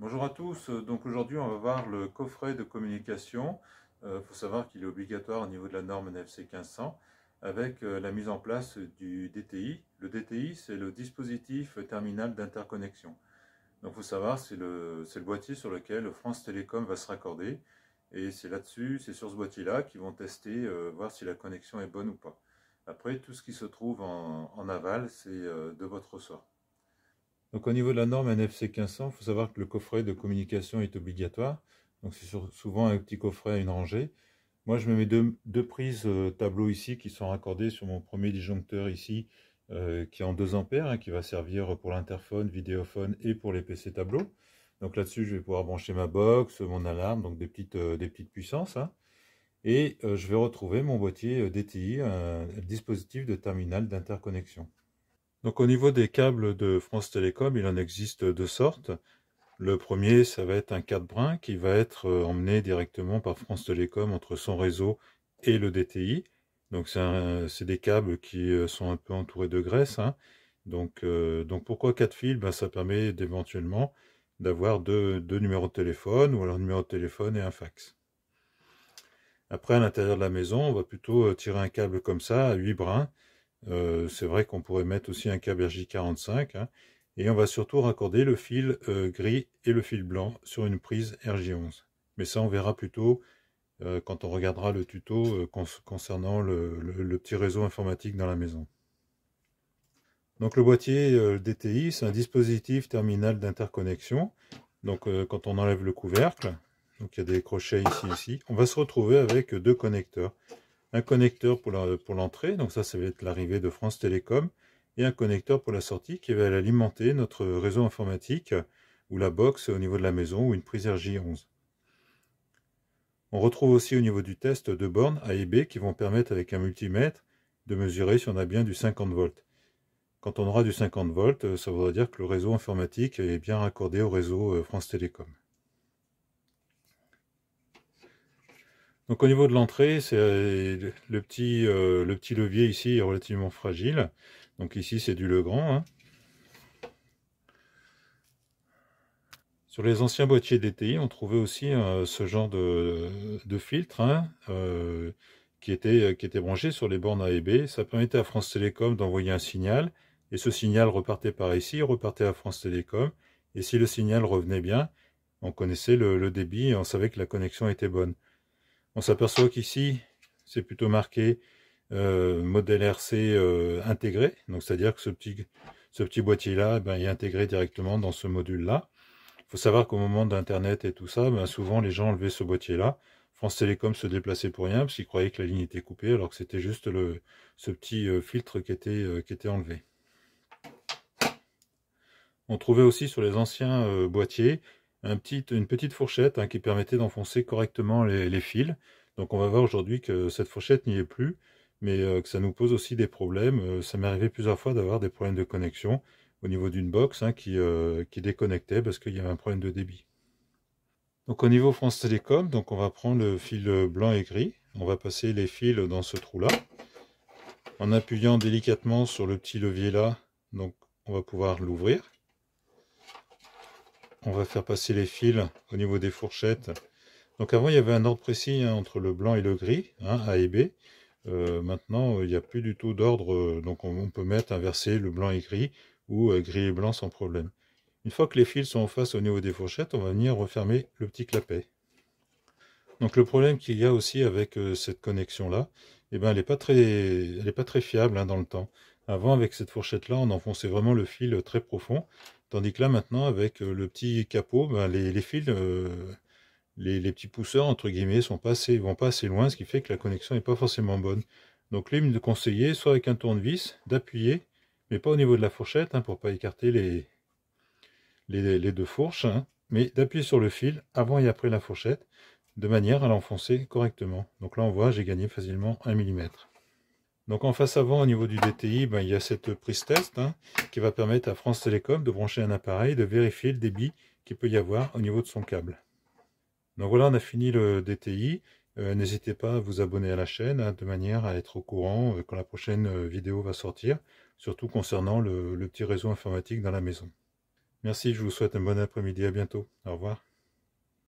Bonjour à tous, euh, donc aujourd'hui on va voir le coffret de communication. Il euh, faut savoir qu'il est obligatoire au niveau de la norme NFC 1500 avec euh, la mise en place du DTI. Le DTI c'est le dispositif terminal d'interconnexion. Donc il faut savoir c'est le, boîtier sur lequel France Télécom va se raccorder et c'est là-dessus, c'est sur ce boîtier là qu'ils vont tester, voir si la connexion est bonne ou pas. Après tout ce qui se trouve en, en aval c'est de votre ressort. Donc au niveau de la norme NFC 1500, il faut savoir que le coffret de communication est obligatoire. Donc c'est souvent un petit coffret à une rangée. Moi je me mets deux, prises euh, tableau ici qui sont raccordées sur mon premier disjoncteur ici euh, qui est en 2 ampères, hein, qui va servir pour l'interphone, vidéophone et pour les PC tableaux. Donc là-dessus je vais pouvoir brancher ma box, mon alarme, donc des petites, euh, des petites puissances. Hein. Et je vais retrouver mon boîtier DTI, un dispositif de terminal d'interconnexion. Donc au niveau des câbles de France Télécom, il en existe deux sortes. Le premier, ça va être un 4 brins qui va être euh, emmené directement par France Télécom entre son réseau et le DTI. Donc c'est des câbles qui euh, sont un peu entourés de graisse. Hein. Euh, donc, pourquoi quatre fils ben, Ça permet éventuellement d'avoir deux, numéros de téléphone ou alors un numéro de téléphone et un fax. Après, à l'intérieur de la maison, on va plutôt tirer un câble comme ça à 8 brins euh, c'est vrai qu'on pourrait mettre aussi un câble RJ45. Hein, et on va surtout raccorder le fil euh, gris et le fil blanc sur une prise RJ11. Mais ça, on verra plutôt euh, quand on regardera le tuto concernant le, petit réseau informatique dans la maison. Donc le boîtier DTI, c'est un dispositif terminal d'interconnexion. Donc quand on enlève le couvercle, donc il y a des crochets ici, ici, on va se retrouver avec deux connecteurs un connecteur pour l'entrée, donc ça, ça va être l'arrivée de France Télécom, et un connecteur pour la sortie qui va alimenter notre réseau informatique ou la box au niveau de la maison ou une prise RJ11. On retrouve aussi au niveau du test deux bornes A et B qui vont permettre avec un multimètre de mesurer si on a bien du 50 volts. Quand on aura du 50 volts, euh, ça voudra dire que le réseau informatique est bien raccordé au réseau euh, France Télécom. Donc au niveau de l'entrée, c'est euh, le, petit, euh, le petit levier ici est relativement fragile. Donc ici c'est du Legrand. Hein. Sur les anciens boîtiers DTI, on trouvait aussi euh, ce genre de, filtre hein, qui, était, qui était branché sur les bornes A et B. Ça permettait à France Télécom d'envoyer un signal. Et ce signal repartait par ici, repartait à France Télécom. Et si le signal revenait bien, on connaissait le débit et on savait que la connexion était bonne. On s'aperçoit qu'ici, c'est plutôt marqué euh, modèle RC euh, intégré. Donc c'est-à-dire que ce petit, ce petit boîtier-là eh ben, est intégré directement dans ce module-là. Il faut savoir qu'au moment d'Internet et tout ça, eh ben, souvent les gens enlevaient ce boîtier-là. France Télécom se déplaçait pour rien parce qu'ils croyaient que la ligne était coupée alors que c'était juste ce petit euh, filtre qui était, qui était enlevé. On trouvait aussi sur les anciens boîtiers petit, une petite fourchette hein, qui permettait d'enfoncer correctement les, fils. Donc on va voir aujourd'hui que cette fourchette n'y est plus, mais euh, que ça nous pose aussi des problèmes. Euh, ça m'est arrivé plusieurs fois d'avoir des problèmes de connexion au niveau d'une box hein, qui, euh, qui, déconnectait parce qu'il y avait un problème de débit. Donc au niveau France Télécom, donc on va prendre le fil blanc et gris, on va passer les fils dans ce trou là. En appuyant délicatement sur le petit levier là, donc on va pouvoir l'ouvrir on va faire passer les fils au niveau des fourchettes. Donc avant, il y avait un ordre précis hein, entre le blanc et le gris, hein, A et B. Euh, maintenant, il n'y a plus du tout d'ordre, euh, donc on, peut mettre inverser le blanc et gris, ou euh, gris et blanc sans problème. Une fois que les fils sont en face au niveau des fourchettes, on va venir refermer le petit clapet. Donc le problème qu'il y a aussi avec cette connexion-là, eh ben, elle n'est pas, très, pas très fiable hein, dans le temps. Avant, avec cette fourchette-là, on enfonçait vraiment le fil très profond, Tandis que là, maintenant, avec euh, le petit capot, ben, les, fils, euh, les, petits pousseurs, entre guillemets, sont vont pas assez loin, ce qui fait que la connexion n'est pas forcément bonne. Donc lui, il me soit avec un tournevis, d'appuyer, mais pas au niveau de la fourchette, pour hein, pour pas écarter les, les, les deux fourches, hein, mais d'appuyer sur le fil avant et après la fourchette, de manière à l'enfoncer correctement. Donc là, on voit, j'ai gagné facilement 1 mm. Donc en face avant, au niveau du DTI, ben, il y a cette prise test hein, qui va permettre à France Télécom de brancher un appareil, de vérifier le débit qu'il peut y avoir au niveau de son câble. Donc voilà, on a fini le DTI. Euh, n'hésitez pas à vous abonner à la chaîne hein, de manière à être au courant euh, quand la prochaine euh, vidéo va sortir, surtout concernant le petit réseau informatique dans la maison. Merci, je vous souhaite un bon après-midi, à bientôt. Au revoir.